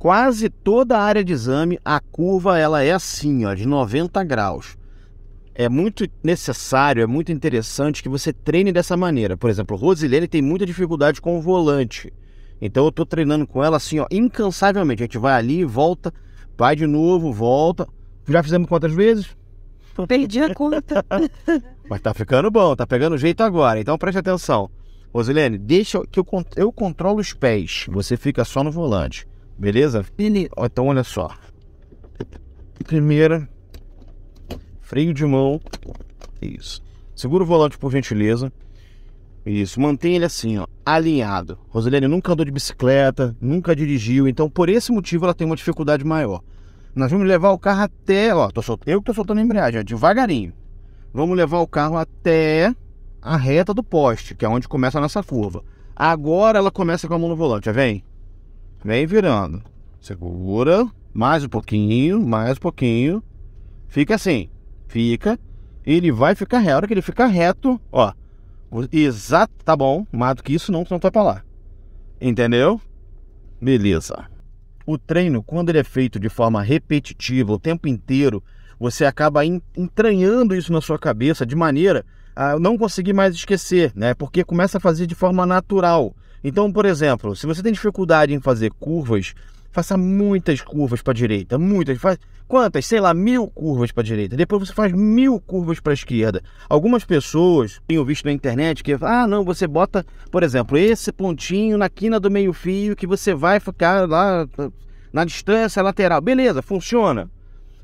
quase toda a área de exame, a curva ela é assim, ó, de 90 graus. É muito necessário, é muito interessante que você treine dessa maneira. Por exemplo, Rosilene tem muita dificuldade com o volante. Então eu estou treinando com ela assim, ó, incansavelmente. A gente vai ali, volta, vai de novo, volta. Já fizemos quantas vezes? Perdi a conta. Mas tá ficando bom, tá pegando jeito agora. Então preste atenção. Rosilene, deixa que eu, eu controlo os pés. Você fica só no volante. Beleza? Beleza. Então olha só. Primeira, freio de mão. Isso. Segura o volante por gentileza. Isso, mantém ele assim, ó, alinhado. Rosilene nunca andou de bicicleta, nunca dirigiu, então por esse motivo ela tem uma dificuldade maior. Nós vamos levar o carro até, ó, tô eu que tô soltando a embreagem, ó, devagarinho. Vamos levar o carro até a reta do poste, que é onde começa a nossa curva. Agora ela começa com a mão no volante, ó, vem. Vem virando. Segura. Mais um pouquinho, mais um pouquinho. Fica assim. Fica. Ele vai ficar reto. A hora que ele fica reto, ó. Exato, tá bom. Mais do que isso, não, não vai pra lá. Entendeu? Beleza. O treino, quando ele é feito de forma repetitiva o tempo inteiro, você acaba entranhando isso na sua cabeça de maneira a não conseguir mais esquecer, né? Porque começa a fazer de forma natural. Então, por exemplo, se você tem dificuldade em fazer curvas, faça muitas curvas para a direita, muitas, faz quantas, sei lá, mil curvas para a direita. Depois você faz mil curvas para a esquerda. Algumas pessoas tenho visto na internet que ah não, você bota, por exemplo, esse pontinho na quina do meio fio que você vai ficar lá na distância lateral, beleza, funciona.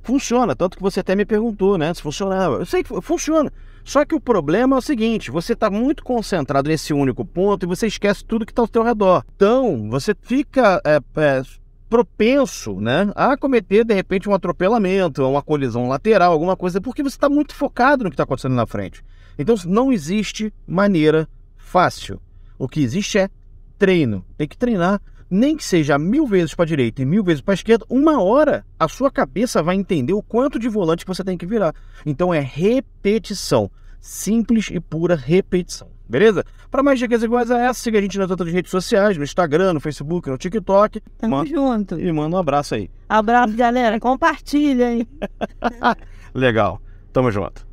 Funciona, tanto que você até me perguntou, né? Se funcionava. Eu sei que funciona. Só que o problema é o seguinte: você está muito concentrado nesse único ponto e você esquece tudo que está ao seu redor. Então, você fica é, é, propenso né, a cometer, de repente, um atropelamento, uma colisão lateral, alguma coisa, porque você está muito focado no que está acontecendo na frente. Então, não existe maneira fácil. O que existe é treino. Tem que treinar nem que seja mil vezes para a direita e mil vezes para a esquerda, uma hora a sua cabeça vai entender o quanto de volante que você tem que virar. Então é repetição, simples e pura repetição. Beleza? Para mais dicas iguais a essa, siga a gente nas outras redes sociais, no Instagram, no Facebook, no TikTok. Tamo manda... junto. E manda um abraço aí. Abraço, galera. Compartilha aí. Legal. Tamo junto.